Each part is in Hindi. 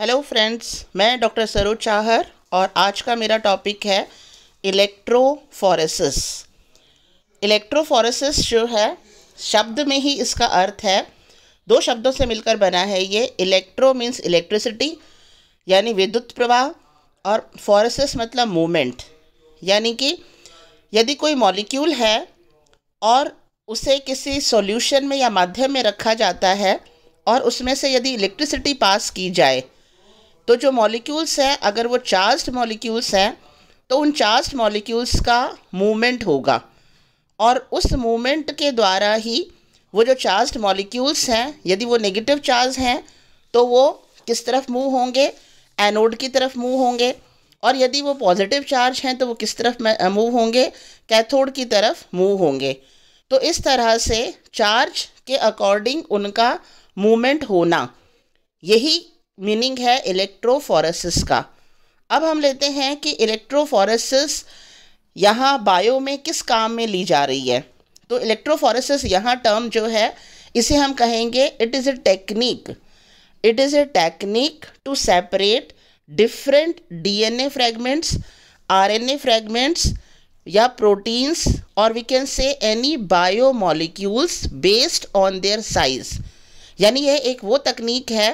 हेलो फ्रेंड्स मैं डॉक्टर सरोज चाहर और आज का मेरा टॉपिक है इलेक्ट्रोफोरेसिस इलेक्ट्रोफोरेसिस जो है शब्द में ही इसका अर्थ है दो शब्दों से मिलकर बना है ये इलेक्ट्रो मीन्स इलेक्ट्रिसिटी यानी विद्युत प्रवाह और फॉरेसिस मतलब मूवमेंट यानी कि यदि कोई मॉलिक्यूल है और उसे किसी सॉल्यूशन में या माध्यम में रखा जाता है और उसमें से यदि इलेक्ट्रिसिटी पास की जाए तो जो मॉलिक्यूल्स हैं अगर वो चार्ज मॉलिक्यूल्स हैं तो उन चार्ज मॉलिक्यूल्स का मूवमेंट होगा और उस मूवमेंट के द्वारा ही वो जो चार्ज मॉलिक्यूल्स हैं यदि वो नेगेटिव चार्ज हैं तो वो किस तरफ मूव होंगे एनोड की तरफ मूव होंगे और यदि वो पॉजिटिव चार्ज हैं तो वो किस तरफ मूव होंगे कैथोड की तरफ मूव होंगे तो इस तरह से चार्ज के अकॉर्डिंग उनका मूवमेंट होना यही मीनिंग है इलेक्ट्रोफोरेसिस का अब हम लेते हैं कि इलेक्ट्रोफोरेसिस यहाँ बायो में किस काम में ली जा रही है तो इलेक्ट्रोफोरेसिस यहाँ टर्म जो है इसे हम कहेंगे it is a technique it is a technique to separate different DNA fragments RNA fragments या प्रोटीन्स और we can say any biomolecules based on their size यानी यह एक वो तकनीक है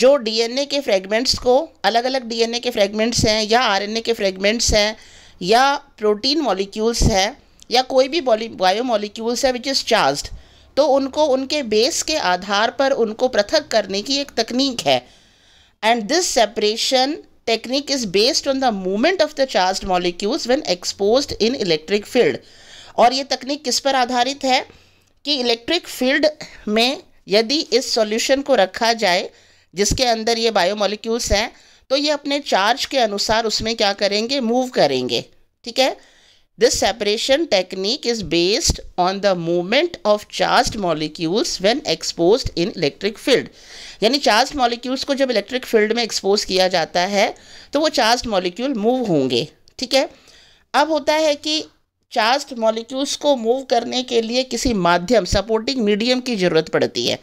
जो डीएनए के फ्रेगमेंट्स को अलग अलग डीएनए के फ्रेगमेंट्स हैं या आरएनए के फ्रेगमेंट्स हैं या प्रोटीन मॉलिक्यूल्स हैं या कोई भी बायो मॉलिक्यूल्स है विच इज़ चार्ज्ड तो उनको उनके बेस के आधार पर उनको पृथक करने की एक तकनीक है and this separation technique is based on the movement of the charge molecules when expose in electric field और ये तकनीक किस पर आधारित है कि इलेक्ट्रिक फील्ड में यदि इस सॉल्यूशन को रखा जाए जिसके अंदर ये बायोमोलिक्यूल्स हैं तो ये अपने चार्ज के अनुसार उसमें क्या करेंगे मूव करेंगे ठीक है this separation technique is based on the movement of charge molecules when expose in electric field यानी चार्ज मॉलिक्यूल्स को जब इलेक्ट्रिक फील्ड में एक्सपोज किया जाता है तो वो चार्ज मॉलिक्यूल मूव होंगे ठीक है अब होता है कि चार्ज मॉलिक्यूल्स को मूव करने के लिए किसी माध्यम सपोर्टिंग मीडियम की ज़रूरत पड़ती है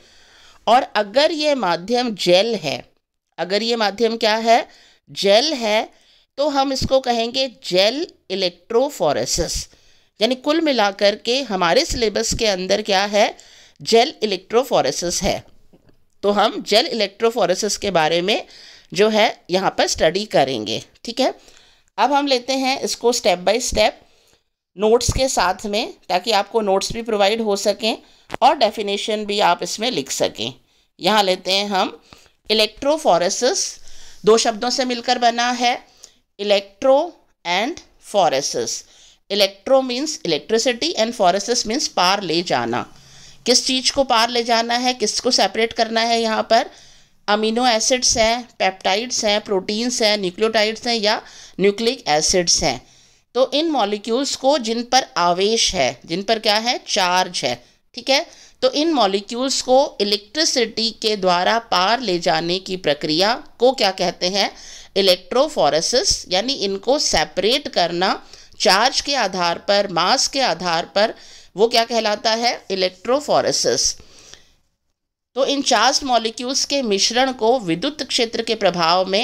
और अगर ये माध्यम जेल है अगर ये माध्यम क्या है जेल है तो हम इसको कहेंगे जेल इलेक्ट्रोफोरेसिस यानी कुल मिलाकर के हमारे सिलेबस के अंदर क्या है जेल इलेक्ट्रोफोरेसिस है तो हम जेल इलेक्ट्रोफोरेसिस के बारे में जो है यहाँ पर स्टडी करेंगे ठीक है अब हम लेते हैं इसको स्टेप बाय स्टेप नोट्स के साथ में ताकि आपको नोट्स भी प्रोवाइड हो सकें और डेफिनेशन भी आप इसमें लिख सकें यहाँ लेते हैं हम इलेक्ट्रोफोरेसिस दो शब्दों से मिलकर बना है electro and phoresis electro means electricity and phoresis means पार ले जाना किस चीज़ को पार ले जाना है किसको सेपरेट करना है यहाँ पर अमीनो एसिड्स हैं पेप्टाइड्स हैं प्रोटीन्स हैं न्यूक्लियोटाइड्स हैं या न्यूक्लिक एसिड्स हैं तो इन मॉलिक्यूल्स को जिन पर आवेश है जिन पर क्या है चार्ज है ठीक है तो इन मॉलिक्यूल्स को इलेक्ट्रिसिटी के द्वारा पार ले जाने की प्रक्रिया को क्या कहते हैं इलेक्ट्रोफोरेसिस यानी इनको सेपरेट करना चार्ज के आधार पर मास के आधार पर वो क्या कहलाता है इलेक्ट्रोफोरेसिस तो इन चार्ज मॉलिक्यूल्स के मिश्रण को विद्युत क्षेत्र के प्रभाव में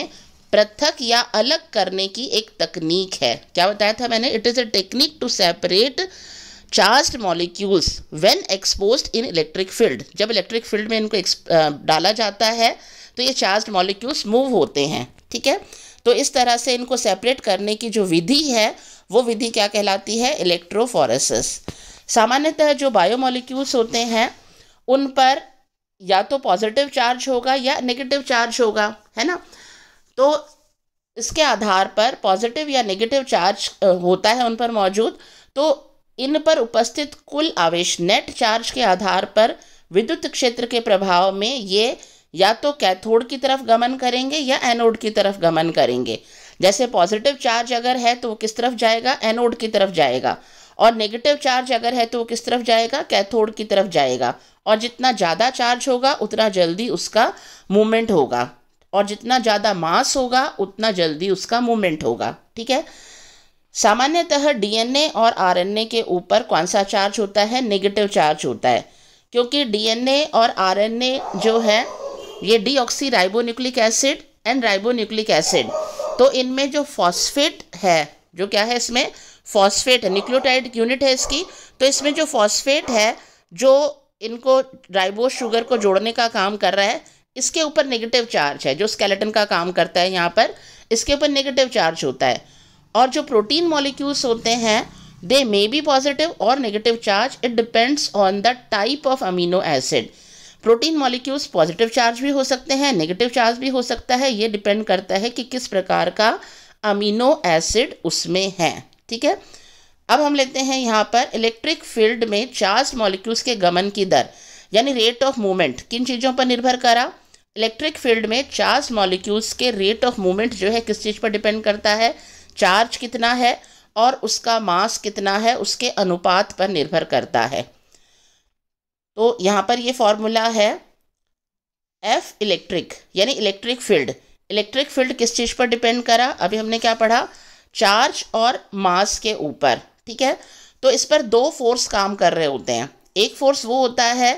पृथक या अलग करने की एक तकनीक है क्या बताया था मैंने it is a technique to separate charge molecules when expose in electric field जब इलेक्ट्रिक फील्ड में इनको डाला जाता है तो ये चार्ज मॉलिक्यूल्स मूव होते हैं ठीक है तो इस तरह से इनको सेपरेट करने की जो विधि है वो विधि क्या कहलाती है इलेक्ट्रोफोरेसिस सामान्यतः जो बायोमोलिक्यूल्स होते हैं उन पर या तो पॉजिटिव चार्ज होगा या नेगेटिव चार्ज होगा है ना तो इसके आधार पर पॉजिटिव या नेगेटिव चार्ज होता है उन पर मौजूद तो इन पर उपस्थित कुल आवेश नेट चार्ज के आधार पर विद्युत क्षेत्र के प्रभाव में ये या तो कैथोड की तरफ गमन करेंगे या एनोड की तरफ गमन करेंगे जैसे पॉजिटिव चार्ज अगर है तो वो किस तरफ जाएगा एनोड की तरफ जाएगा और नेगेटिव चार्ज अगर है तो वो किस तरफ जाएगा कैथोड की तरफ जाएगा और जितना ज़्यादा चार्ज होगा उतना जल्दी उसका मूवमेंट होगा और जितना ज़्यादा मास होगा उतना जल्दी उसका मूवमेंट होगा ठीक है सामान्यतः डीएनए और आरएनए के ऊपर कौन सा चार्ज होता है नेगेटिव चार्ज होता है क्योंकि डीएनए और आरएनए जो है ये D ribonucleic acid and ribonucleic acid तो इनमें जो फॉस्फेट है जो क्या है इसमें फॉस्फेट है न्यूक्लियोटाइड यूनिट है इसकी तो इसमें जो फॉस्फेट है जो इनको राइबो शुगर को जोड़ने का काम कर रहा है इसके ऊपर नेगेटिव चार्ज है जो स्केलेटन का काम करता है यहाँ पर इसके ऊपर नेगेटिव चार्ज होता है और जो प्रोटीन मॉलिक्यूल्स होते हैं दे मे बी पॉजिटिव और negative charge it depends on the type of amino acid protein molecules positive charge भी हो सकते हैं नेगेटिव चार्ज भी हो सकता है ये डिपेंड करता है कि किस प्रकार का अमीनो एसिड उसमें है ठीक है अब हम लेते हैं यहाँ पर इलेक्ट्रिक फील्ड में चार्ज मॉलिक्यूल्स के गमन की दर यानी रेट ऑफ मूवमेंट किन चीज़ों पर निर्भर करा इलेक्ट्रिक फील्ड में चार्ज मॉलिक्यूल्स के रेट ऑफ मूवमेंट जो है किस चीज़ पर डिपेंड करता है चार्ज कितना है और उसका मास कितना है उसके अनुपात पर निर्भर करता है तो यहाँ पर ये फॉर्मूला है एफ इलेक्ट्रिक यानी इलेक्ट्रिक फील्ड इलेक्ट्रिक फील्ड किस चीज़ पर डिपेंड करा अभी हमने क्या पढ़ा चार्ज और मास के ऊपर ठीक है तो इस पर दो फोर्स काम कर रहे होते हैं एक फोर्स वो होता है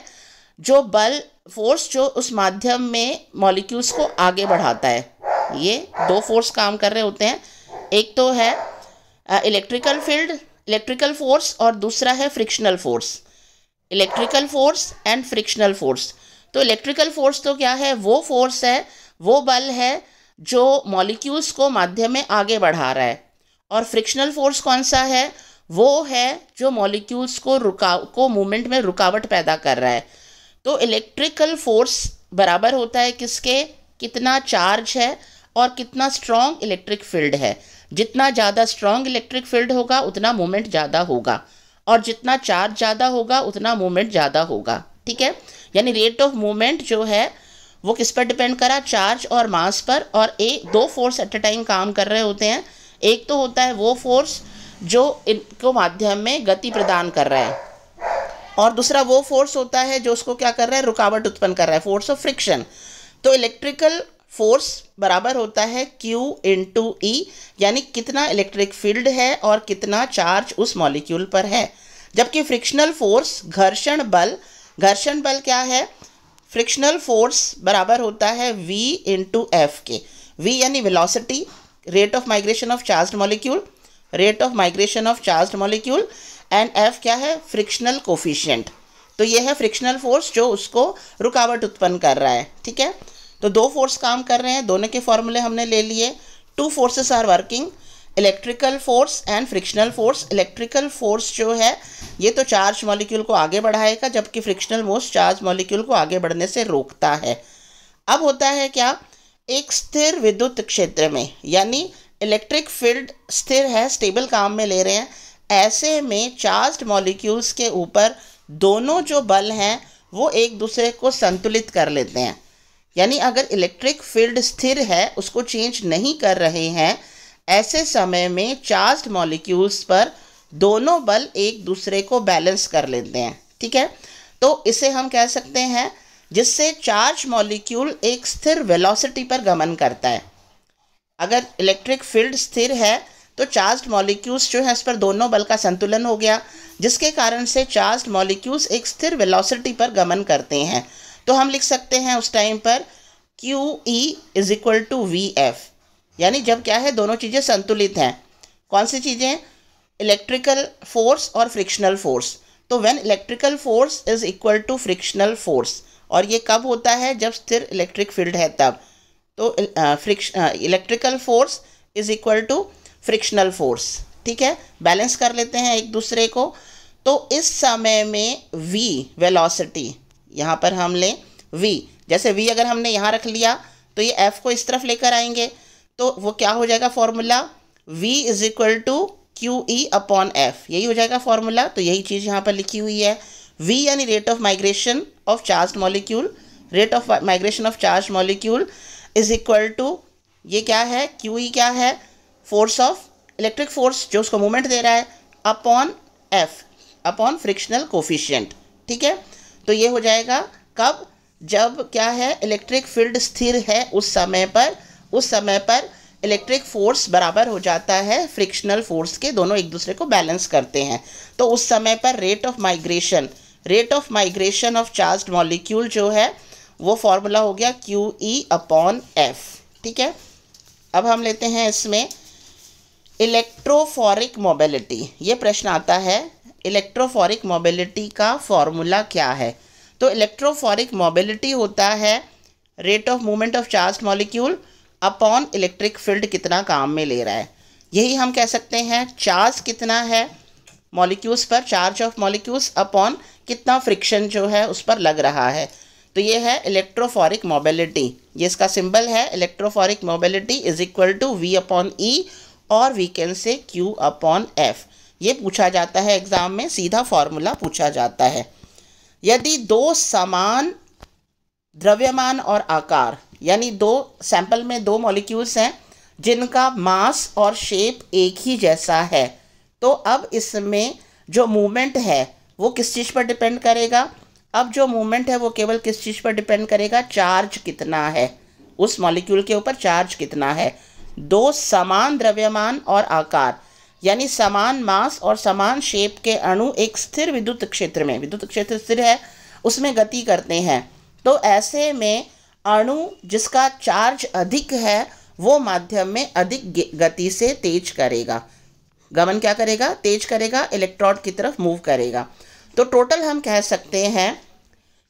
जो बल फोर्स जो उस माध्यम में मॉलिक्यूल्स को आगे बढ़ाता है ये दो फोर्स काम कर रहे होते हैं एक तो है इलेक्ट्रिकल फील्ड इलेक्ट्रिकल फोर्स और दूसरा है frictional force electrical force and frictional force तो इलेक्ट्रिकल फोर्स तो क्या है वो फोर्स है वो बल है जो मॉलिक्यूल्स को माध्यम में आगे बढ़ा रहा है और फ्रिक्शनल फोर्स कौन सा है वो है जो मॉलिक्यूल्स को रुका को मूवमेंट में रुकावट पैदा कर रहा है तो इलेक्ट्रिकल फोर्स बराबर होता है किसके कितना चार्ज है और कितना स्ट्रॉन्ग इलेक्ट्रिक फील्ड है जितना ज़्यादा स्ट्रॉन्ग इलेक्ट्रिक फील्ड होगा उतना मोमेंट ज़्यादा होगा और जितना चार्ज ज़्यादा होगा उतना मोमेंट ज़्यादा होगा ठीक है यानी रेट ऑफ मोमेंट जो है वो किस पर डिपेंड करा चार्ज और मास पर और एक दो फोर्स एट अ टाइम काम कर रहे होते हैं एक तो होता है वो फोर्स जो इनको माध्यम में गति प्रदान कर रहा है और दूसरा वो फोर्स होता है जो उसको क्या कर रहा है रुकावट उत्पन्न कर रहा है फोर्स ऑफ फ्रिक्शन तो इलेक्ट्रिकल फोर्स बराबर होता है Q टू ई e, यानी कितना इलेक्ट्रिक फील्ड है और कितना चार्ज उस मॉलिक्यूल पर है जबकि फ्रिक्शनल फोर्स घर्षण बल घर्षण बल क्या है फ्रिक्शनल फोर्स बराबर होता है V इंटू एफ के V यानी velocity rate of migration of charge molecule rate of migration of charge molecule and F क्या है फ्रिक्शनल कोफिशियंट तो ये है फ्रिक्शनल फोर्स जो उसको रुकावट उत्पन्न कर रहा है ठीक है तो दो फोर्स काम कर रहे हैं दोनों के फॉर्मूले हमने ले लिए two forces are working electrical force and frictional force electrical force जो है ये तो चार्ज मॉलिक्यूल को आगे बढ़ाएगा जबकि फ्रिक्शनल फोर्स चार्ज मॉलिक्यूल को आगे बढ़ने से रोकता है अब होता है क्या एक स्थिर विद्युत क्षेत्र में यानी इलेक्ट्रिक फील्ड स्थिर है स्टेबल काम में ले रहे हैं ऐसे में चार्ज्ड मॉलिक्यूल्स के ऊपर दोनों जो बल हैं वो एक दूसरे को संतुलित कर लेते हैं यानी अगर इलेक्ट्रिक फील्ड स्थिर है उसको चेंज नहीं कर रहे हैं ऐसे समय में चार्ज्ड मॉलिक्यूल्स पर दोनों बल एक दूसरे को बैलेंस कर लेते हैं ठीक है तो इसे हम कह सकते हैं जिससे चार्ज मॉलिक्यूल एक स्थिर वेलोसिटी पर गमन करता है अगर इलेक्ट्रिक फील्ड स्थिर है तो चार्ज मॉलिक्यूल्स जो है इस पर दोनों बल का संतुलन हो गया जिसके कारण से चार्ज मॉलिक्यूल्स एक स्थिर वेलोसिटी पर गमन करते हैं तो हम लिख सकते हैं उस टाइम पर Q E is equal to V F यानी जब क्या है दोनों चीज़ें संतुलित हैं कौन सी चीज़ें इलेक्ट्रिकल फोर्स और फ्रिक्शनल फोर्स तो when electrical force is equal to frictional force और ये कब होता है जब स्थिर इलेक्ट्रिक फील्ड है तब तो फ्रिक्श electrical force is equal to frictional force ठीक है बैलेंस कर लेते हैं एक दूसरे को तो इस समय में v वेलोसिटी यहाँ पर हम लें v जैसे v अगर हमने यहाँ रख लिया तो ये f को इस तरफ लेकर आएंगे तो वो क्या हो जाएगा formula v is equal to Q E upon F यही हो जाएगा फॉर्मूला तो यही चीज़ यहाँ पर लिखी हुई है v यानी rate of migration of charge molecule rate of migration of charge molecule is equal to ये क्या है क्यू ई e क्या है फोर्स ऑफ इलेक्ट्रिक फोर्स जो उसको मूवमेंट दे रहा है upon F upon frictional coefficient ठीक है तो ये हो जाएगा कब जब क्या है इलेक्ट्रिक फील्ड स्थिर है उस समय पर उस समय पर इलेक्ट्रिक फोर्स बराबर हो जाता है फ्रिक्शनल फोर्स के दोनों एक दूसरे को बैलेंस करते हैं तो उस समय पर rate of migration rate of migration of charge molecule जो है वो फॉर्मूला हो गया क्यू ई अपॉन एफ ठीक है अब हम लेते हैं इसमें इलेक्ट्रोफॉरिक मोबिलिटी ये प्रश्न आता है इलेक्ट्रोफॉरिक मोबिलिटी का फॉर्मूला क्या है तो इलेक्ट्रोफॉरिक मोबिलिटी होता है rate of movement of charge molecule upon electric field कितना काम में ले रहा है यही हम कह सकते हैं चार्ज कितना है मॉलिक्यूल्स पर चार्ज ऑफ मॉलिक्यूल्स अपॉन कितना फ्रिक्शन जो है उस पर लग रहा है तो ये है इलेक्ट्रोफॉरिक मोबिलिटी ये इसका सिंबल है electrophoretic mobility is equal to V upon E और we can say Q upon F ये पूछा जाता है एग्ज़ाम में सीधा फॉर्मूला पूछा जाता है यदि दो समान द्रव्यमान और आकार यानी दो सैंपल में दो मॉलिक्यूल्स हैं जिनका मास और शेप एक ही जैसा है तो अब इसमें जो मूवमेंट है वो किस चीज़ पर डिपेंड करेगा अब जो मूवमेंट है वो केवल किस चीज़ पर डिपेंड करेगा चार्ज कितना है उस मॉलिक्यूल के ऊपर चार्ज कितना है दो समान द्रव्यमान और आकार यानी समान मास और समान शेप के अणु एक स्थिर विद्युत क्षेत्र में विद्युत क्षेत्र स्थिर है उसमें गति करते हैं तो ऐसे में अणु जिसका चार्ज अधिक है वो माध्यम में अधिक गति से तेज करेगा गमन क्या करेगा तेज करेगा इलेक्ट्रॉन की तरफ मूव करेगा तो टोटल हम कह सकते हैं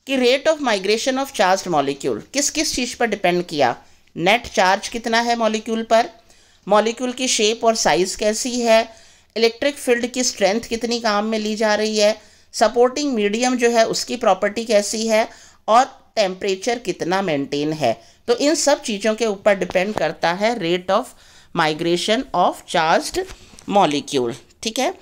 कि rate of migration of charge molecule किस किस चीज़ पर डिपेंड किया नेट चार्ज कितना है मॉलिक्यूल पर मॉलिक्यूल की शेप और साइज़ कैसी है इलेक्ट्रिक फील्ड की स्ट्रेंथ कितनी काम में ली जा रही है सपोर्टिंग मीडियम जो है उसकी प्रॉपर्टी कैसी है और टेम्परेचर कितना मेंटेन है तो इन सब चीज़ों के ऊपर डिपेंड करता है rate of migration of charge molecule ठीक है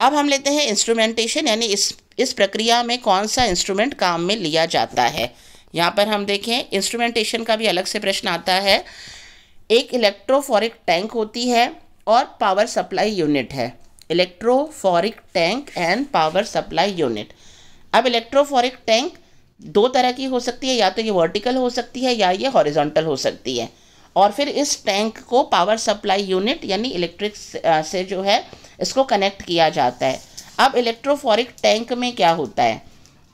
अब हम लेते हैं इंस्ट्रूमेंटेशन यानी इस इस प्रक्रिया में कौन सा इंस्ट्रूमेंट काम में लिया जाता है यहाँ पर हम देखें इंस्ट्रूमेंटेशन का भी अलग से प्रश्न आता है एक इलेक्ट्रोफॉरिक टैंक होती है और पावर सप्लाई यूनिट है electrophoretic tank and power supply unit अब इलेक्ट्रोफॉरिक टैंक दो तरह की हो सकती है या तो ये वर्टिकल हो सकती है या ये हॉरिजॉन्टल हो सकती है और फिर इस टैंक को पावर सप्लाई यूनिट यानी इलेक्ट्रिक से जो है इसको कनेक्ट किया जाता है अब इलेक्ट्रोफॉरिक टैंक में क्या होता है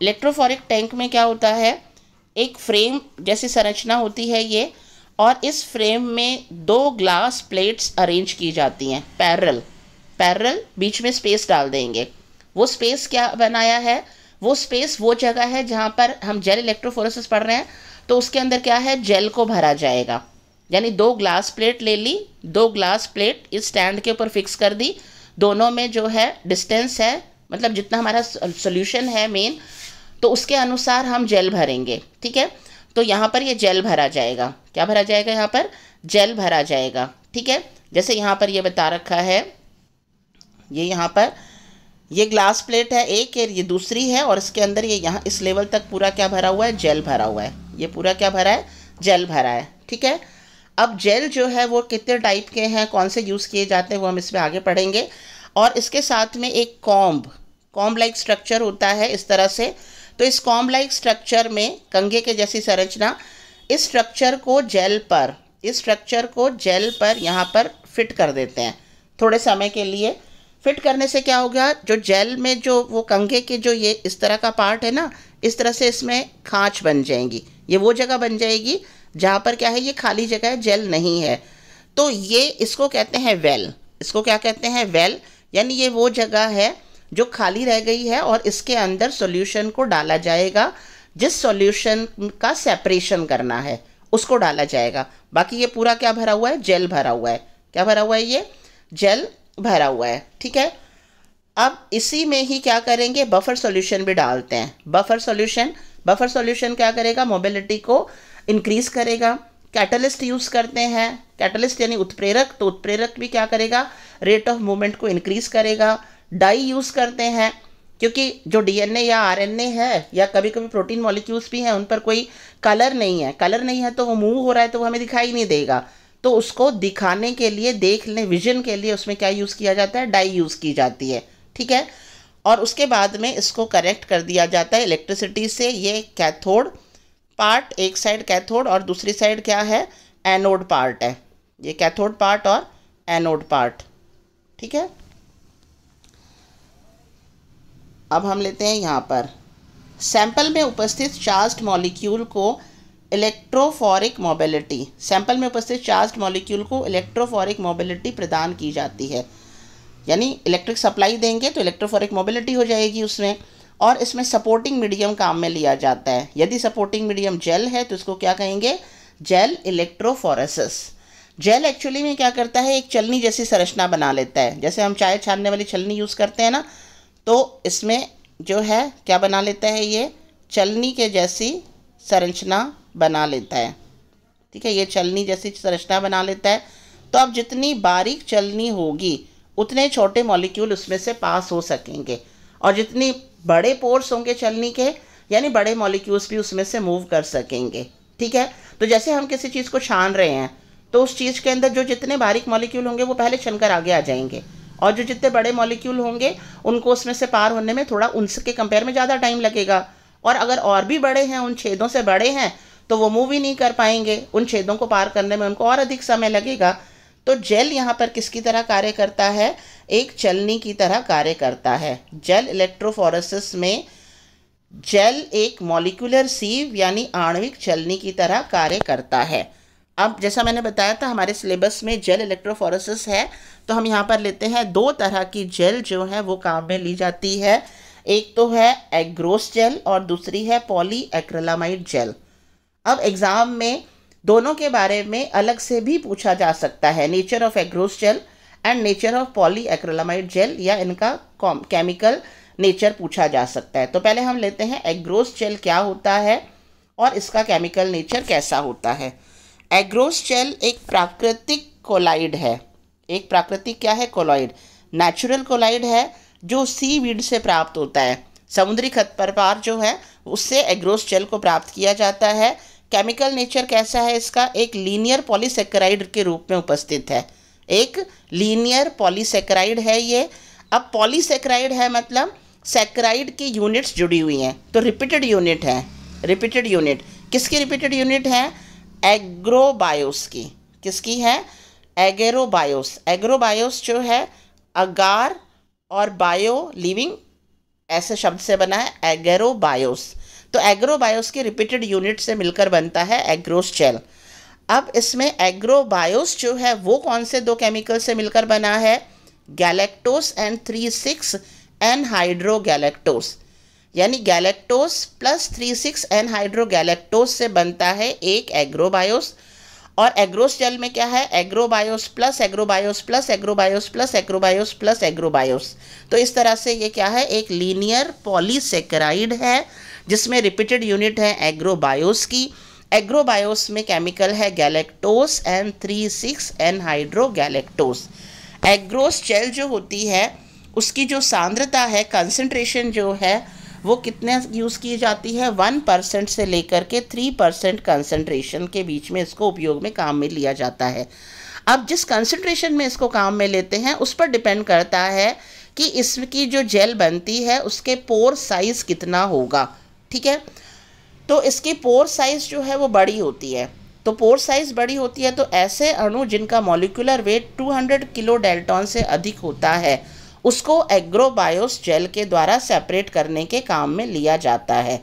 इलेक्ट्रोफॉरिक टैंक में क्या होता है एक फ्रेम जैसी संरचना होती है ये और इस फ्रेम में दो ग्लास प्लेट्स अरेंज की जाती हैं पैरल पैरल बीच में स्पेस डाल देंगे वो स्पेस क्या बनाया है वो स्पेस वो जगह है जहाँ पर हम जेल इलेक्ट्रोफोरेसिस पढ़ रहे हैं तो उसके अंदर क्या है जेल को भरा जाएगा यानी दो ग्लास प्लेट ले ली दो ग्लास प्लेट इस स्टैंड के ऊपर फिक्स कर दी दोनों में जो है डिस्टेंस है मतलब जितना हमारा सोल्यूशन है मेन तो उसके अनुसार हम जेल भरेंगे ठीक है तो यहाँ पर ये जेल भरा जाएगा क्या भरा जाएगा यहाँ पर जेल भरा जाएगा ठीक है जैसे यहाँ पर ये बता रखा है ये यहाँ पर ये ग्लास प्लेट है एक ये दूसरी है और इसके अंदर ये यहाँ इस लेवल तक पूरा क्या भरा हुआ है जेल भरा हुआ है ये पूरा क्या भरा है जेल भरा है ठीक है अब जेल जो है वो कितने टाइप के हैं कौन से यूज़ किए जाते हैं वो हम इसमें आगे पढ़ेंगे और इसके साथ में एक कॉम्ब कॉम्ब लाइक स्ट्रक्चर होता है इस तरह से तो इस कॉम लाइक स्ट्रक्चर में कंघे के जैसी संरचना इस स्ट्रक्चर को जेल पर इस स्ट्रक्चर को जेल पर यहाँ पर फिट कर देते हैं थोड़े समय के लिए फिट करने से क्या हो गया जो जेल में जो वो कंघे के जो ये इस तरह का पार्ट है ना इस तरह से इसमें खाँच बन जाएंगी ये वो जगह बन जाएगी जहाँ पर क्या है ये खाली जगह है जेल नहीं है तो ये इसको कहते हैं वेल इसको क्या कहते हैं वेल यानी ये वो जगह है जो खाली रह गई है और इसके अंदर सॉल्यूशन को डाला जाएगा जिस सॉल्यूशन का सेपरेशन करना है उसको डाला जाएगा बाकी ये पूरा क्या भरा हुआ है जेल भरा हुआ है क्या भरा हुआ है ये जेल भरा हुआ है ठीक है अब इसी में ही क्या करेंगे बफर सॉल्यूशन भी डालते हैं बफर सॉल्यूशन बफर सॉल्यूशन क्या करेगा मोबिलिटी को इंक्रीज करेगा कैटलिस्ट यूज़ करते हैं कैटलिस्ट यानी उत्प्रेरक तो उत्प्रेरक भी क्या करेगा रेट ऑफ मूवमेंट को इंक्रीज करेगा डाई यूज़ करते हैं क्योंकि जो डीएनए या आरएनए है या कभी कभी प्रोटीन मॉलिक्यूल्स भी हैं उन पर कोई कलर नहीं है कलर नहीं है तो वो मूव हो रहा है तो वो हमें दिखाई नहीं देगा तो उसको दिखाने के लिए देखने विजन के लिए उसमें क्या यूज़ किया जाता है डाई यूज़ की जाती है ठीक है और उसके बाद में इसको कनेक्ट कर दिया जाता है इलेक्ट्रिसिटी से ये कैथोड पार्ट एक साइड कैथोड और दूसरी साइड क्या है एनोड पार्ट है ये कैथोड पार्ट और एनोड पार्ट ठीक है अब हम लेते हैं यहाँ पर सैंपल में उपस्थित चार्ज मॉलिक्यूल को इलेक्ट्रोफॉरिक मोबिलिटी सैंपल में उपस्थित चार्ज मॉलिक्यूल को इलेक्ट्रोफोरिक मोबिलिटी प्रदान की जाती है यानी इलेक्ट्रिक सप्लाई देंगे तो इलेक्ट्रोफोरिक मोबिलिटी हो जाएगी उसमें और इसमें सपोर्टिंग मीडियम काम में लिया जाता है यदि सपोर्टिंग मीडियम जेल है तो इसको क्या कहेंगे जेल इलेक्ट्रोफोरेसिस जेल एक्चुअली में क्या करता है एक चलनी जैसी संरचना बना लेता है जैसे हम चाय छानने वाली छलनी यूज़ करते हैं ना तो इसमें जो है क्या बना लेता है ये चलनी के जैसी संरचना बना लेता है ठीक है ये चलनी जैसी संरचना बना लेता है तो अब जितनी बारीक चलनी होगी उतने छोटे मॉलिक्यूल उसमें से पास हो सकेंगे और जितनी बड़े पोर्स होंगे चलनी के यानी बड़े मॉलिक्यूल्स भी उसमें से मूव कर सकेंगे ठीक है तो जैसे हम किसी चीज़ को छान रहे हैं तो उस चीज़ के अंदर जो जितने बारीक मॉलिक्यूल होंगे वो पहले छनकर आगे आ जाएंगे और जो जितने बड़े मॉलिक्यूल होंगे उनको उसमें से पार होने में थोड़ा उनके कंपेयर में ज़्यादा टाइम लगेगा और अगर और भी बड़े हैं उन छेदों से बड़े हैं तो वो मूव ही नहीं कर पाएंगे उन छेदों को पार करने में उनको और अधिक समय लगेगा तो जेल यहाँ पर किसकी तरह कार्य करता है एक चलनी की तरह कार्य करता है जेल इलेक्ट्रोफोरेसिस में जेल एक मॉलिकुलर सीव यानी आणविक चलनी की तरह कार्य करता है अब जैसा मैंने बताया था हमारे सिलेबस में जेल इलेक्ट्रोफोरेसिस है तो हम यहाँ पर लेते हैं दो तरह की जेल जो है वो काम में ली जाती है एक तो है एग्रोस जेल और दूसरी है पॉली एक्रलामाइड जेल अब एग्ज़ाम में दोनों के बारे में अलग से भी पूछा जा सकता है nature of agarose gel and nature of polyacrylamide gel या इनका केमिकल नेचर पूछा जा सकता है तो पहले हम लेते हैं एग्रोस जेल क्या होता है और इसका केमिकल नेचर कैसा होता है एग्रोस जेल एक प्राकृतिक कोलाइड है एक प्राकृतिक क्या है कोलाइड नेचुरल कोलाइड है जो सी वीड से प्राप्त होता है समुद्री खत प्रपार जो है उससे एग्रोस जेल को प्राप्त किया जाता है केमिकल नेचर कैसा है इसका एक लीनियर पॉलीसेक्राइड के रूप में उपस्थित है एक लीनियर पॉलीसेक्राइड है ये अब पॉलीसेक्राइड है मतलब सेक्राइड की यूनिट्स जुड़ी हुई हैं तो रिपीटेड यूनिट है रिपीटेड यूनिट किसकी रिपीटेड यूनिट है एग्रोबायोस की किसकी है एगेरोबायोस एग्रोबायोस जो है अगार और बायो लिविंग ऐसे शब्द से बना है एगेरोबायोस तो एग्रोबायोस के रिपीटेड यूनिट से मिलकर बनता है एग्रोस्चेल अब इसमें एग्रोबायोस जो है वो कौन से दो केमिकल से मिलकर बना है galactose and three six anhydrogalactose यानी galactose plus three six anhydrogalactose से बनता है एक एग्रोबायोस और एग्रोस्टेल में क्या है agarobiose plus agarobiose plus agarobiose plus agarobiose plus agarobiose तो इस तरह से ये क्या है एक लीनियर पॉलीसेक्राइड है जिसमें रिपीटेड यूनिट है एग्रोबायोस की एग्रोबायोस में केमिकल है galactose and three six anhydrogalactose agarose gel जो होती है उसकी जो सांद्रता है कंसनट्रेशन जो है वो कितने यूज़ की जाती है वन परसेंट से लेकर के थ्री परसेंट कंसनट्रेशन के बीच में इसको उपयोग में काम में लिया जाता है अब जिस कंसनट्रेशन में इसको काम में लेते हैं उस पर डिपेंड करता है कि इसकी जो जेल बनती है उसके पोर साइज़ कितना होगा ठीक है तो इसकी पोर साइज़ जो है वो बड़ी होती है तो पोर साइज़ बड़ी होती है तो ऐसे अणु जिनका मॉलिकुलर वेट 200 किलो डेल्टॉन से अधिक होता है उसको एग्रोबायोस जेल के द्वारा सेपरेट करने के काम में लिया जाता है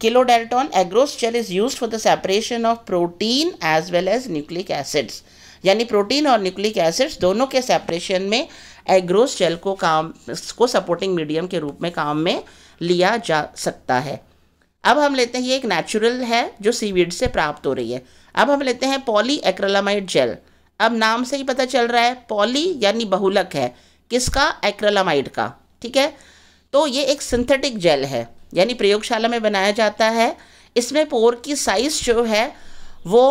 kilodalton agarose gel is use for the separation of protein as well as nucleic acids यानी प्रोटीन और न्यूक्लिक एसिड्स दोनों के सेपरेशन में एग्रोस जेल को काम को सपोर्टिंग मीडियम के रूप में काम में लिया जा सकता है अब हम लेते हैं ये एक नेचुरल है जो सीवीड से प्राप्त हो रही है अब हम लेते हैं पॉली एक्रलामाइड जेल अब नाम से ही पता चल रहा है पॉली यानी बहुलक है किसका एक्रेलामाइड का ठीक है तो ये एक सिंथेटिक जेल है यानी प्रयोगशाला में बनाया जाता है इसमें पोर की साइज़ जो है वो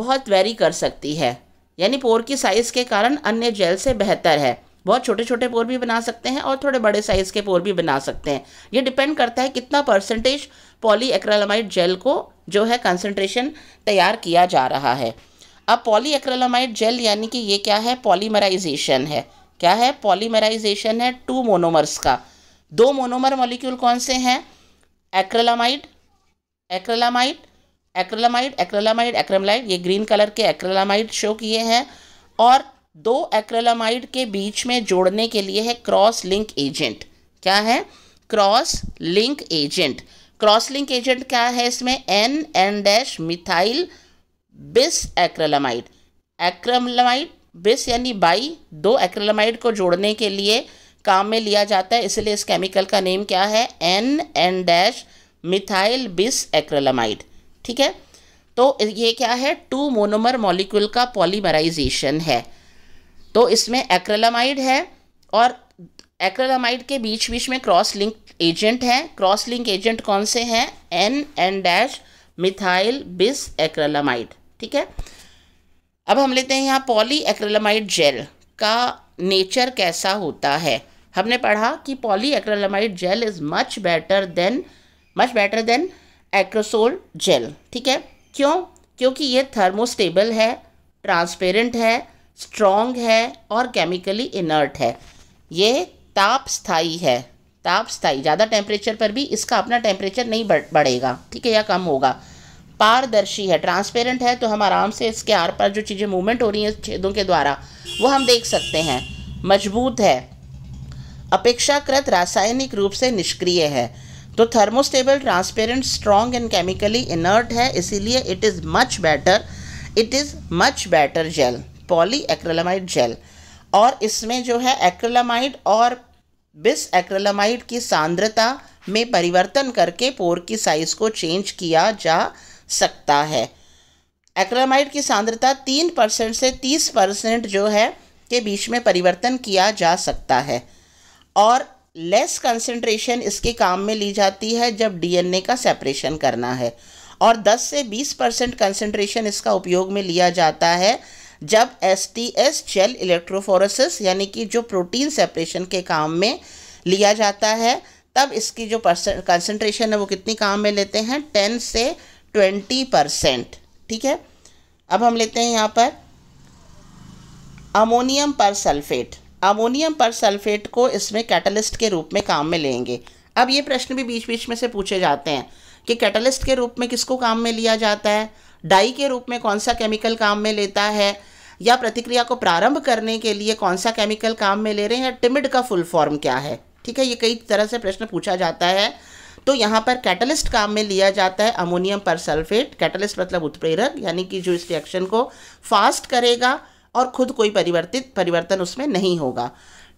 बहुत वेरी कर सकती है यानी पोर की साइज़ के कारण अन्य जेल से बेहतर है बहुत छोटे छोटे पोर भी बना सकते हैं और थोड़े बड़े साइज़ के पोर भी बना सकते हैं ये डिपेंड करता है कितना परसेंटेज पॉली एक्रेलामाइड जेल को जो है कंसनट्रेशन तैयार किया जा रहा है अब पॉली एक्रेलामाइड जेल यानी कि ये क्या है पॉलीमराइजेशन है क्या है पॉलीमराइजेशन है टू मोनोमर्स का दो मोनोमर मॉलिक्यूल कौन से हैं एक्रेलामाइड एक्रेलामाइड एक्रेलामाइड एक्रेलामाइड एक्रेमलाइड ये ग्रीन कलर के एक्रेलामाइड शो किए हैं और दो एक्रेलामाइड के बीच में जोड़ने के लिए है क्रॉस लिंक एजेंट क्या है cross link agent cross link agent क्या है इसमें एन एन डैश मिथाइल बिस एक्रेलामाइड एक्रेलामाइड बिस यानी बाई दो एक्रेलामाइड को जोड़ने के लिए काम में लिया जाता है इसलिए इस केमिकल का नेम क्या है एन एन डैश मिथाइल बिस एक्रेलामाइड ठीक है तो ये क्या है टू मोनोमर मॉलिक्यूल का पॉलीमराइजेशन है तो इसमें एक्रेलामाइड है और एक्रेलामाइड के बीच बीच में क्रॉस लिंक एजेंट हैं क्रॉस लिंक एजेंट कौन से हैं एन एन डैश मिथाइल बिस एक्रेलामाइड ठीक है अब हम लेते हैं यहाँ पॉली एक्रेलामाइड जेल का नेचर कैसा होता है हमने पढ़ा कि polyacrylamide gel is much better than much better than agarose gel ठीक है क्यों क्योंकि ये थर्मोस्टेबल है ट्रांसपेरेंट है स्ट्रॉन्ग है और केमिकली इनर्ट है ये ताप स्थाई है ताप स्थाई ज़्यादा टेम्परेचर पर भी इसका अपना टेम्परेचर नहीं बढ़ेगा ठीक है या कम होगा पारदर्शी है ट्रांसपेरेंट है तो हम आराम से इसके आर पार जो चीज़ें मूवमेंट हो रही हैं छेदों के द्वारा वो हम देख सकते हैं मजबूत है अपेक्षाकृत रासायनिक रूप से निष्क्रिय है तो thermostable transparent strong and chemically inert है इसीलिए it is much better it is much better gel polyacrylamide gel और इसमें जो है एक्रेलामाइड और बिस एक्रेलामाइड की सांद्रता में परिवर्तन करके पोर की साइज़ को चेंज किया जा सकता है एक्रामाइड की सांद्रता तीन परसेंट से तीस परसेंट जो है के बीच में परिवर्तन किया जा सकता है और लेस कंसेंट्रेशन इसके काम में ली जाती है जब डीएनए का सेपरेशन करना है और 10 से 20 परसेंट कंसेंट्रेशन इसका उपयोग में लिया जाता है जब S T S gel electrophoresis यानी कि जो प्रोटीन सेपरेशन के काम में लिया जाता है तब इसकी जो परसेंट है वो कितनी काम में लेते हैं टेन से ट्वेंटी परसेंट ठीक है अब हम लेते हैं यहाँ पर अमोनियम पर सल्फेट अमोनियम पर सल्फेट को इसमें कैटलिस्ट के रूप में काम में लेंगे अब ये प्रश्न भी बीच बीच में से पूछे जाते हैं कि कैटलिस्ट के रूप में किसको काम में लिया जाता है डाई के रूप में कौन सा केमिकल काम में लेता है या प्रतिक्रिया को प्रारंभ करने के लिए कौन सा केमिकल काम में ले रहे हैं या टिमिड का फुल फॉर्म क्या है ठीक है ये कई तरह से प्रश्न पूछा जाता है तो यहाँ पर कैटलिस्ट काम में लिया जाता है अमोनियम पर सल्फेट कैटलिस्ट मतलब उत्प्रेरक यानी कि जो इस रिएक्शन को फास्ट करेगा और खुद कोई परिवर्तित परिवर्तन उसमें नहीं होगा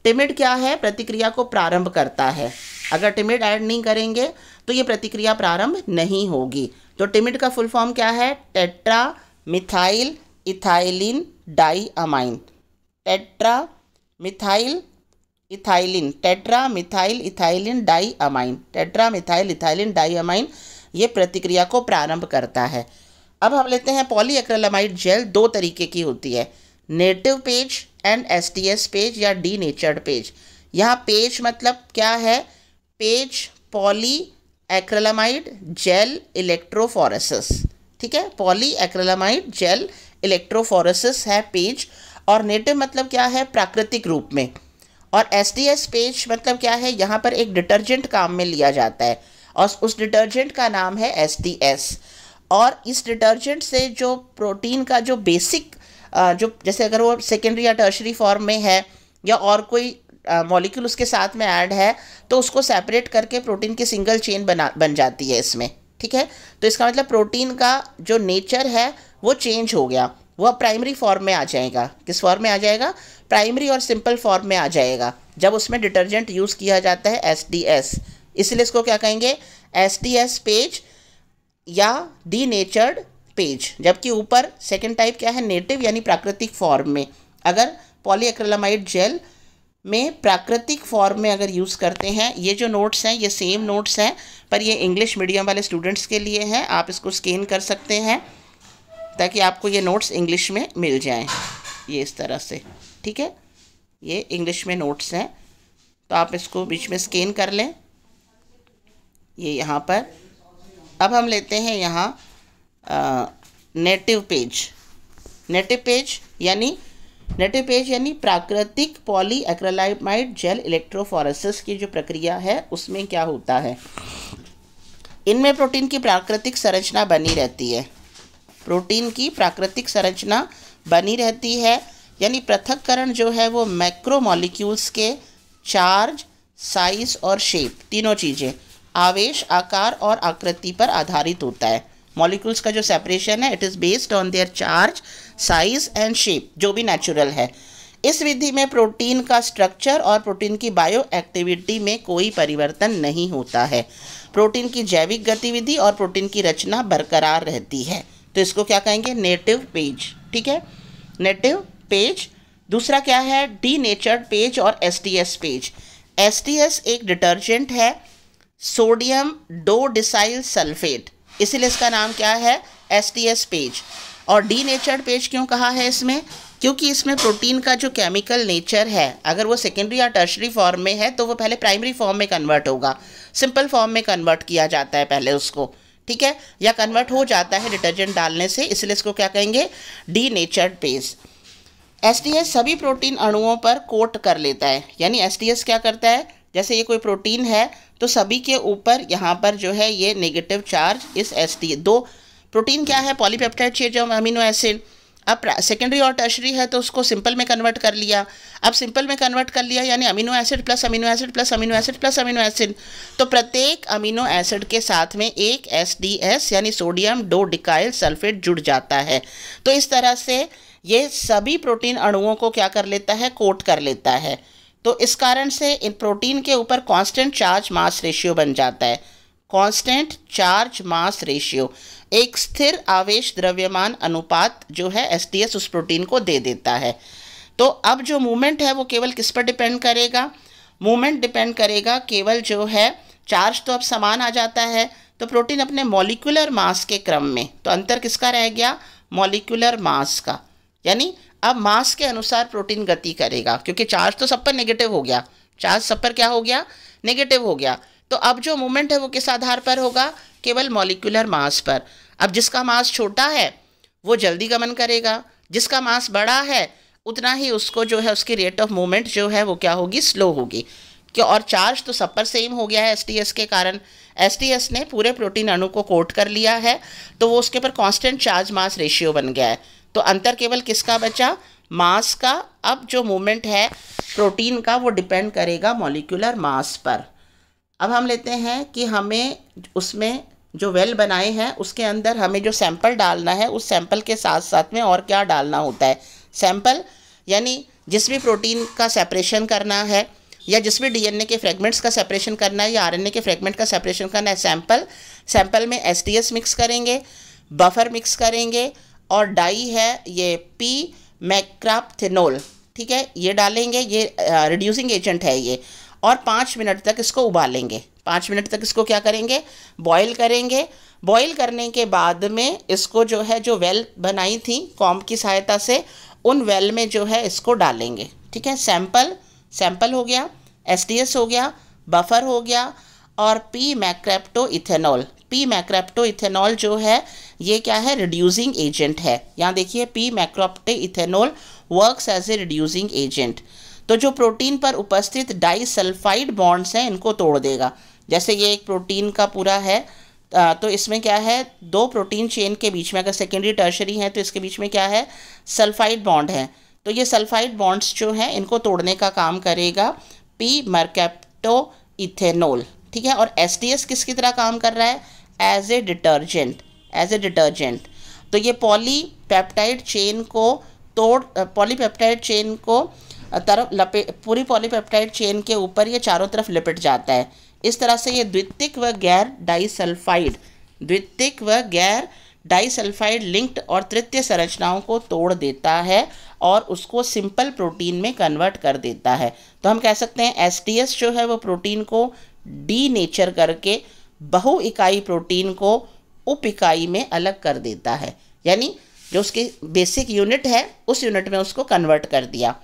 टिमिड क्या है प्रतिक्रिया को प्रारंभ करता है अगर टिमिड ऐड नहीं करेंगे तो ये प्रतिक्रिया प्रारंभ नहीं होगी तो टिमिड का फुल फॉर्म क्या है tetra methyl ethylene diamine tetra methyl ethylene tetra methyl ethylene diamine tetra methyl ethylene diamine ये प्रतिक्रिया को प्रारंभ करता है अब हम लेते हैं पॉलीएक्रलामाइड जेल दो तरीके की होती है native PAGE and S PAGE या डी नेचर्ड पेज यहाँ पेज मतलब क्या है PAGE polyacrylamide gel electrophoresis ठीक है पॉली एक्रेलामाइड जेल इलेक्ट्रोफोरेसिस है पेज और नेटिव मतलब क्या है प्राकृतिक रूप में और एस डी एस पेज मतलब क्या है यहाँ पर एक डिटर्जेंट काम में लिया जाता है और उस डिटर्जेंट का नाम है एस डी एस और इस डिटर्जेंट से जो प्रोटीन का जो बेसिक जो जैसे अगर वो सेकेंडरी या टर्शरी फॉर्म में है या और कोई मॉलिक्यूल उसके साथ में ऐड है तो उसको सेपरेट करके प्रोटीन की सिंगल चेन बना बन जाती है इसमें ठीक है तो इसका मतलब प्रोटीन का जो नेचर है वो चेंज हो गया वह प्राइमरी फॉर्म में आ जाएगा किस फॉर्म में आ जाएगा प्राइमरी और सिंपल फॉर्म में आ जाएगा जब उसमें डिटर्जेंट यूज़ किया जाता है एस डी एस इसलिए इसको क्या कहेंगे एस डी एस पेज या डी नेचर्ड पेज जबकि ऊपर सेकेंड टाइप क्या है नेटिव यानी प्राकृतिक फॉर्म में अगर पॉलीएक्रेलामाइड जेल में प्राकृतिक फॉर्म में अगर यूज़ करते हैं ये जो नोट्स हैं ये सेम नोट्स हैं पर ये इंग्लिश मीडियम वाले स्टूडेंट्स के लिए हैं आप इसको स्कैन कर सकते हैं ताकि आपको ये नोट्स इंग्लिश में मिल जाएं ये इस तरह से ठीक है ये इंग्लिश में नोट्स हैं तो आप इसको बीच में स्कैन कर लें ये यहाँ पर अब हम लेते हैं यहाँ नेटिव पेज नेटिव पेज यानी नेटिव पेज यानी प्राकृतिक पॉली एक्रेलाइमाइड जेल इलेक्ट्रोफोरेसिस की जो प्रक्रिया है उसमें क्या होता है इनमें प्रोटीन की प्राकृतिक संरचना बनी रहती है प्रोटीन की प्राकृतिक संरचना बनी रहती है यानी पृथककरण जो है वो मैक्रोमॉलिक्यूल्स के चार्ज साइज और शेप तीनों चीज़ें आवेश आकार और आकृति पर आधारित होता है मॉलिक्यूल्स का जो सेपरेशन है it is based on their charge size and shape जो भी नेचुरल है इस विधि में प्रोटीन का स्ट्रक्चर और प्रोटीन की बायो एक्टिविटी में कोई परिवर्तन नहीं होता है प्रोटीन की जैविक गतिविधि और प्रोटीन की रचना बरकरार रहती है तो इसको क्या कहेंगे नेटिव पेज ठीक है नेटिव पेज दूसरा क्या है डी नेचर्ड पेज और S T S PAGE S T S एक डिटर्जेंट है सोडियम डो डिसाइल सल्फेट इसीलिए इसका नाम क्या है एस टी एस पेज और डी नेचर्ड पेज क्यों कहा है इसमें क्योंकि इसमें प्रोटीन का जो केमिकल नेचर है अगर वो सेकेंडरी या टर्शरी फॉर्म में है तो वो पहले प्राइमरी फॉर्म में कन्वर्ट होगा सिंपल फॉर्म में कन्वर्ट किया जाता है पहले उसको ठीक है या कन्वर्ट हो जाता है डिटर्जेंट डालने से इसलिए इसको क्या कहेंगे डी नेचर्ड बेस एस सभी प्रोटीन अणुओं पर कोट कर लेता है यानी एस क्या करता है जैसे ये कोई प्रोटीन है तो सभी के ऊपर यहाँ पर जो है ये नेगेटिव चार्ज इस एस दो प्रोटीन क्या है पॉलीपेप्टाइड चेज अमीनो एसिड अब सेकेंडरी और टर्शरी है तो उसको सिंपल में कन्वर्ट कर लिया अब सिंपल में कन्वर्ट कर लिया यानी amino acid plus amino acid plus amino acid plus amino acid तो प्रत्येक अमीनो एसिड के साथ में एक एस डी एस यानी सोडियम डो डिकाइल सल्फेट जुड़ जाता है तो इस तरह से ये सभी प्रोटीन अणुओं को क्या कर लेता है कोट कर लेता है तो इस कारण से इन प्रोटीन के ऊपर कॉन्स्टेंट चार्ज मास रेशियो बन जाता है कांस्टेंट चार्ज मास रेशियो एक स्थिर आवेश द्रव्यमान अनुपात जो है एसटीएस उस प्रोटीन को दे देता है तो अब जो मूवमेंट है वो केवल किस पर डिपेंड करेगा मूवमेंट डिपेंड करेगा केवल जो है चार्ज तो अब समान आ जाता है तो प्रोटीन अपने मॉलिकुलर मास के क्रम में तो अंतर किसका रह गया मॉलिकुलर मास का यानी अब मास के अनुसार प्रोटीन गति करेगा क्योंकि चार्ज तो सब पर नेगेटिव हो गया चार्ज सब पर क्या हो गया नेगेटिव हो गया तो अब जो मूवमेंट है वो किस आधार पर होगा केवल मॉलिक्यूलर मास पर अब जिसका मास छोटा है वो जल्दी गमन करेगा जिसका मास बड़ा है उतना ही उसको जो है उसकी रेट ऑफ मूवमेंट जो है वो क्या होगी स्लो होगी क्यों और चार्ज तो सब पर सेम हो गया है एस के कारण एस ने पूरे प्रोटीन अणु को कोट कर लिया है तो वो उसके ऊपर कांस्टेंट चार्ज मास रेशियो बन गया है तो अंतर केवल किसका बचा मास का अब जो मूवमेंट है प्रोटीन का वो डिपेंड करेगा मॉलिक्यूलर मास पर अब हम लेते हैं कि हमें उसमें जो वेल बनाए हैं उसके अंदर हमें जो सैंपल डालना है उस सैंपल के साथ साथ में और क्या डालना होता है सैंपल यानी जिस भी प्रोटीन का सेपरेशन करना है या जिस भी डीएनए के फ्रेगमेंट्स का सेपरेशन करना है या आरएनए के फ्रेगमेंट का सेपरेशन करना है सैंपल सैंपल में एसटीएस मिक्स करेंगे बफर मिक्स करेंगे और डाई है ये पी मैक्राप्थिनोल ठीक है ये डालेंगे ये रिड्यूसिंग एजेंट है ये और पाँच मिनट तक इसको उबालेंगे पाँच मिनट तक इसको क्या करेंगे बॉईल करेंगे बॉईल करने के बाद में इसको जो है जो वेल बनाई थी कॉम की सहायता से उन वेल में जो है इसको डालेंगे ठीक है सैंपल सैम्पल हो गया एस हो गया बफर हो गया और P mercaptoethanol P mercaptoethanol जो है ये क्या है रिड्यूसिंग एजेंट है यहाँ देखिए P mercaptoethanol works as a reducing agent तो जो प्रोटीन पर उपस्थित डाइसल्फाइड बॉन्ड्स हैं इनको तोड़ देगा जैसे ये एक प्रोटीन का पूरा है तो इसमें क्या है दो प्रोटीन चेन के बीच में अगर सेकेंडरी टर्शरी है तो इसके बीच में क्या है सल्फाइड बॉन्ड है तो ये सल्फाइड बॉन्ड्स जो हैं इनको तोड़ने का काम करेगा पी मर्कैप्टो इथेनोल ठीक है और एस किसकी तरह काम कर रहा है as a detergent as a detergent तो ये पॉलीपेप्टाइड चेन को तोड़ पॉलीपेप्टाइड चेन को तरफ लपे पूरी पॉलीपेप्टाइड चेन के ऊपर ये चारों तरफ लिपट जाता है इस तरह से ये द्वितीय व गैर डाइसल्फाइड द्वितीय व गैर डाइसल्फाइड लिंक्ड और तृतीय संरचनाओं को तोड़ देता है और उसको सिंपल प्रोटीन में कन्वर्ट कर देता है तो हम कह सकते हैं एस टी एस जो है वो प्रोटीन को डी नेचर करके बहु इकाई प्रोटीन को उप इकाई में अलग कर देता है यानी जो उसकी बेसिक यूनिट है उस यूनिट में उसको कन्वर्ट कर दिया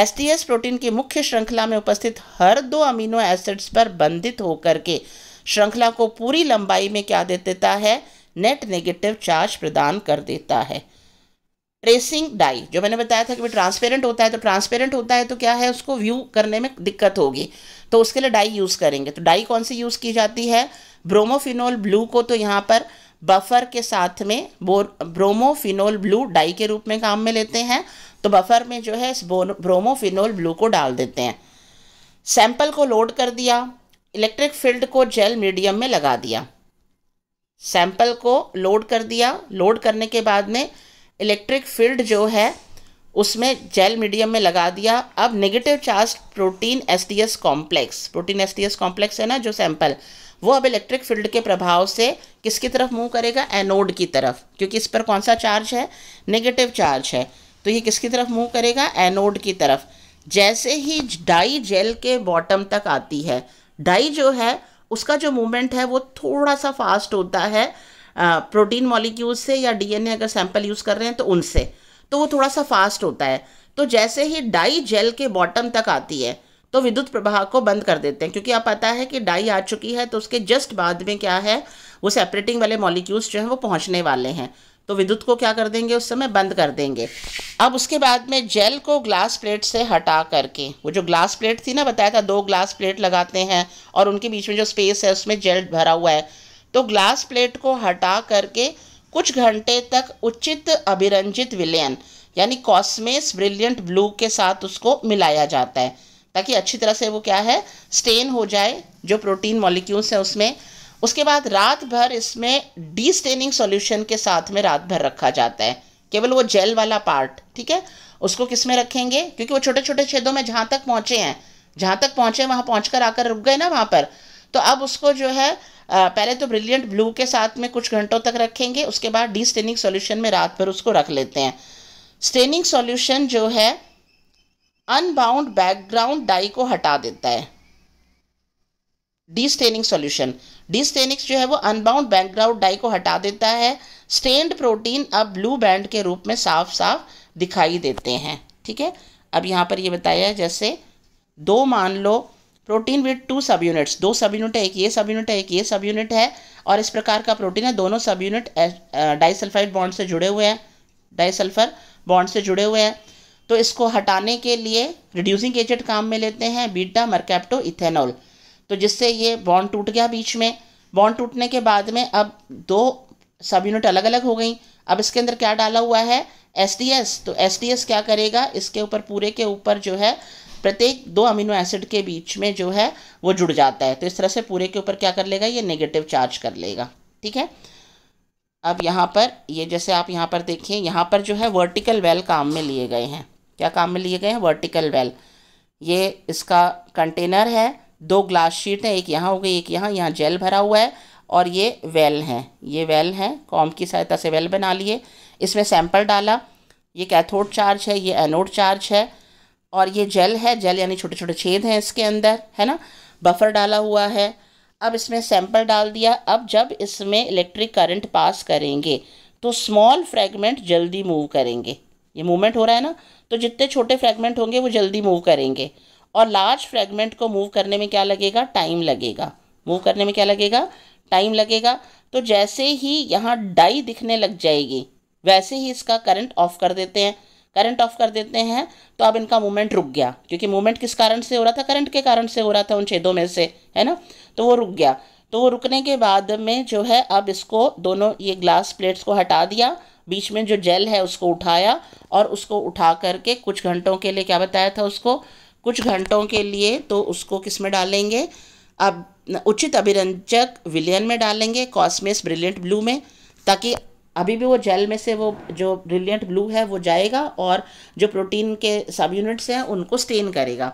एसटीएस प्रोटीन की मुख्य श्रृंखला में उपस्थित हर दो अमीनो एसिड्स पर बंधित होकर के श्रृंखला को पूरी लंबाई में क्या दे देता है नेट नेगेटिव चार्ज प्रदान कर देता है ट्रेसिंग डाई जो मैंने बताया था कि वो ट्रांसपेरेंट होता है तो ट्रांसपेरेंट होता है तो क्या है उसको व्यू करने में दिक्कत होगी तो उसके लिए डाई यूज़ करेंगे तो डाई कौन सी यूज़ की जाती है ब्रोमोफिनोल ब्लू को तो यहाँ पर बफर के साथ में ब्रोमोफिनोल ब्लू डाई के रूप में काम में लेते हैं तो बफर में जो है ब्रोमोफिनोल ब्लू को डाल देते हैं सैंपल को लोड कर दिया इलेक्ट्रिक फील्ड को जेल मीडियम में लगा दिया सैंपल को लोड कर दिया लोड करने के बाद में इलेक्ट्रिक फील्ड जो है उसमें जेल मीडियम में लगा दिया अब negative charge protein S T S complex protein S T S complex है ना जो सैंपल वो अब इलेक्ट्रिक फील्ड के प्रभाव से किसकी तरफ मूव करेगा एनोड की तरफ क्योंकि इस पर कौन सा चार्ज है नेगेटिव चार्ज है तो ये किसकी तरफ मूव करेगा एनोड की तरफ जैसे ही डाई जेल के बॉटम तक आती है डाई जो है उसका जो मूवमेंट है वो थोड़ा सा फास्ट होता है प्रोटीन मॉलिक्यूल से या डीएनए अगर सैंपल यूज़ कर रहे हैं तो उनसे तो वो थोड़ा सा फास्ट होता है तो जैसे ही डाई जेल के बॉटम तक आती है तो विद्युत प्रवाह को बंद कर देते हैं क्योंकि आप पता है कि डाई आ चुकी है तो उसके जस्ट बाद में क्या है वो सेपरेटिंग वाले मॉलिक्यूल्स जो हैं वो पहुंचने वाले हैं तो विद्युत को क्या कर देंगे उस समय बंद कर देंगे अब उसके बाद में जेल को ग्लास प्लेट से हटा करके वो जो ग्लास प्लेट थी ना बताया था दो ग्लास प्लेट लगाते हैं और उनके बीच में जो स्पेस है उसमें जेल भरा हुआ है तो ग्लास प्लेट को हटा करके कुछ घंटे तक उचित अभिरंजित विलयन यानी कॉस्मेस ब्रिलियंट ब्लू के साथ उसको मिलाया जाता है ताकि अच्छी तरह से वो क्या है स्टेन हो जाए जो प्रोटीन मॉलिक्यूल्स हैं उसमें उसके बाद रात भर इसमें डी स्टेनिंग सोल्यूशन के साथ में रात भर रखा जाता है केवल वो जेल वाला पार्ट ठीक है उसको किस में रखेंगे क्योंकि वो छोटे छोटे छेदों में जहाँ तक पहुँचे हैं जहाँ तक पहुँचे वहाँ पहुँच आकर रुक गए ना वहाँ पर तो अब उसको जो है पहले तो ब्रिलियंट ब्लू के साथ में कुछ घंटों तक रखेंगे उसके बाद डी स्टेनिंग सोल्यूशन में रात भर उसको रख लेते हैं स्टेनिंग सोल्यूशन जो है अनबाउंड बैकग्राउंड डाई को हटा देता है डी स्टेनिंग सोल्यूशन डी स्टेनिक्स जो है वो अनबाउंड बैकग्राउंड डाई को हटा देता है स्टेन्ड प्रोटीन अब ब्लू बैंड के रूप में साफ साफ दिखाई देते हैं ठीक है अब यहाँ पर ये बताया है जैसे दो मान लो protein with two subunits दो सब यूनिट है एक ये सब यूनिट है एक ये सब यूनिट है और इस प्रकार का प्रोटीन है दोनों सब यूनिट डाइसल्फाइड बॉन्ड से जुड़े हुए हैं डाइसल्फर बॉन्ड से जुड़े हुए हैं तो इसको हटाने के लिए रिड्यूसिंग एजेंट काम में लेते हैं बीटा मरकैप्टो इथेनॉल तो जिससे ये बॉन्ड टूट गया बीच में बॉन्ड टूटने के बाद में अब दो सब यूनिट अलग अलग हो गई अब इसके अंदर क्या डाला हुआ है एस तो एस क्या करेगा इसके ऊपर पूरे के ऊपर जो है प्रत्येक दो अमीनो एसिड के बीच में जो है वो जुड़ जाता है तो इस तरह से पूरे के ऊपर क्या कर लेगा ये नेगेटिव चार्ज कर लेगा ठीक है अब यहाँ पर ये जैसे आप यहाँ पर देखिए यहाँ पर जो है वर्टिकल वेल काम में लिए गए हैं क्या काम में लिए गए हैं वर्टिकल वेल ये इसका कंटेनर है दो ग्लास शीट है एक यहाँ हो गई एक यहाँ यहाँ जेल भरा हुआ है और ये वेल हैं ये वेल हैं कॉम की सहायता से वेल बना लिए इसमें सैंपल डाला ये कैथोड चार्ज है ये एनोड चार्ज है और ये जेल है जेल यानी छोटे छोटे छेद हैं इसके अंदर है ना बफर डाला हुआ है अब इसमें सैंपल डाल दिया अब जब इसमें इलेक्ट्रिक करंट पास करेंगे तो स्मॉल फ्रेगमेंट जल्दी मूव करेंगे ये मूवमेंट हो रहा है ना तो जितने छोटे फ्रेगमेंट होंगे वो जल्दी मूव करेंगे और लार्ज फ्रेगमेंट को मूव करने में क्या लगेगा टाइम लगेगा मूव करने में क्या लगेगा टाइम लगेगा तो जैसे ही यहाँ डाई दिखने लग जाएगी वैसे ही इसका करंट ऑफ कर देते हैं करंट ऑफ कर देते हैं तो अब इनका मूवमेंट रुक गया क्योंकि मूवमेंट किस कारण से हो रहा था करंट के कारण से हो रहा था उन छेदों में से है ना तो वो रुक गया तो वो रुकने के बाद में जो है अब इसको दोनों ये ग्लास प्लेट्स को हटा दिया बीच में जो जेल है उसको उठाया और उसको उठा करके कुछ घंटों के लिए क्या बताया था उसको कुछ घंटों के लिए तो उसको किस में डालेंगे अब उचित अभिरंजक विलियन में डालेंगे कॉस्मेस ब्रिलियंट ब्लू में ताकि अभी भी वो जेल में से वो जो ब्रिलियंट ब्लू है वो जाएगा और जो प्रोटीन के सब यूनिट्स हैं उनको स्टेन करेगा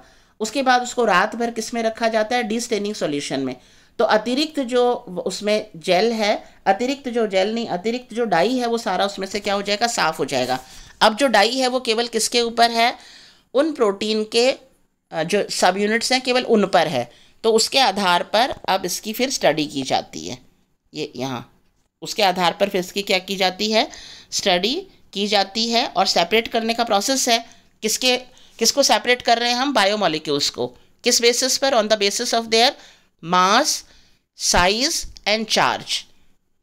उसके बाद उसको रात भर किस में रखा जाता है डी स्टेनिंग सोल्यूशन में तो अतिरिक्त जो उसमें जेल है अतिरिक्त जो जेल नहीं अतिरिक्त जो डाई है वो सारा उसमें से क्या हो जाएगा साफ़ हो जाएगा अब जो डाई है वो केवल किसके ऊपर है उन प्रोटीन के जो सब यूनिट्स हैं केवल उन पर है तो उसके आधार पर अब इसकी फिर स्टडी की जाती है ये यहाँ उसके आधार पर फिर इसकी क्या की जाती है स्टडी की जाती है और सेपरेट करने का प्रोसेस है किसके किसको सेपरेट कर रहे हैं हम बायोमोलिक्यूल्स को किस बेसिस पर on the basis of their mass size and charge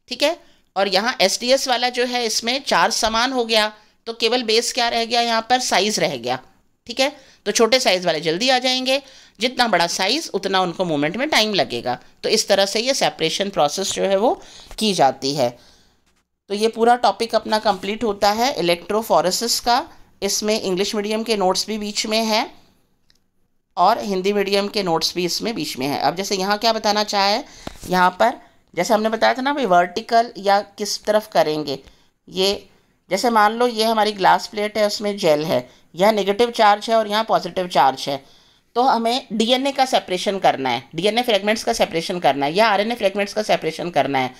ठीक है और यहाँ एस डी एस वाला जो है इसमें चार्ज समान हो गया तो केवल बेस क्या रह गया यहाँ पर साइज रह गया ठीक है तो छोटे साइज़ वाले जल्दी आ जाएंगे जितना बड़ा साइज़ उतना उनको मूवमेंट में टाइम लगेगा तो इस तरह से ये सेपरेशन प्रोसेस जो है वो की जाती है तो ये पूरा टॉपिक अपना कंप्लीट होता है इलेक्ट्रोफोरेसिस का इसमें इंग्लिश मीडियम के नोट्स भी बीच में है और हिंदी मीडियम के नोट्स भी इसमें बीच में है अब जैसे यहाँ क्या बताना चाहे यहाँ पर जैसे हमने बताया था ना भाई वर्टिकल या किस तरफ करेंगे ये जैसे मान लो ये हमारी ग्लास प्लेट है उसमें जेल है यह नेगेटिव चार्ज है और यहाँ पॉजिटिव चार्ज है तो हमें डीएनए का सेपरेशन करना है डीएनए फ्रेगमेंट्स का सेपरेशन करना है या आरएनए फ्रेगमेंट्स का सेपरेशन करना है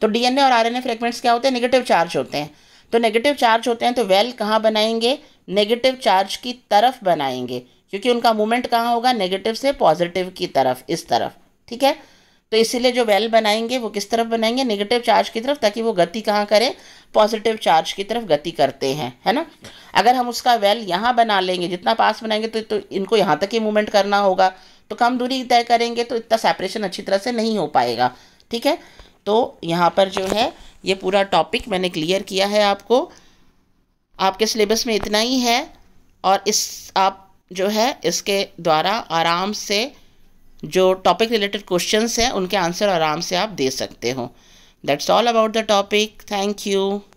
तो डीएनए और आरएनए फ्रेगमेंट्स क्या होते हैं नेगेटिव चार्ज होते हैं तो नेगेटिव चार्ज होते हैं तो वेल कहाँ बनाएंगे नेगेटिव चार्ज की तरफ बनाएंगे क्योंकि उनका मूवमेंट कहाँ होगा नेगेटिव से पॉजिटिव की तरफ इस तरफ ठीक है तो इसीलिए जो वेल बनाएंगे वो किस तरफ बनाएंगे नेगेटिव चार्ज की तरफ ताकि वो गति कहाँ करें पॉजिटिव चार्ज की तरफ गति करते हैं है ना अगर हम उसका वेल यहाँ बना लेंगे जितना पास बनाएंगे तो, तो इनको यहाँ तक ही मूवमेंट करना होगा तो कम दूरी तय करेंगे तो इतना सेपरेशन अच्छी तरह से नहीं हो पाएगा ठीक है तो यहाँ पर जो है ये पूरा टॉपिक मैंने क्लियर किया है आपको आपके सिलेबस में इतना ही है और इस आप जो है इसके द्वारा आराम से जो टॉपिक रिलेटेड क्वेश्चंस हैं उनके आंसर आराम से आप दे सकते हो that's all about the topic thank you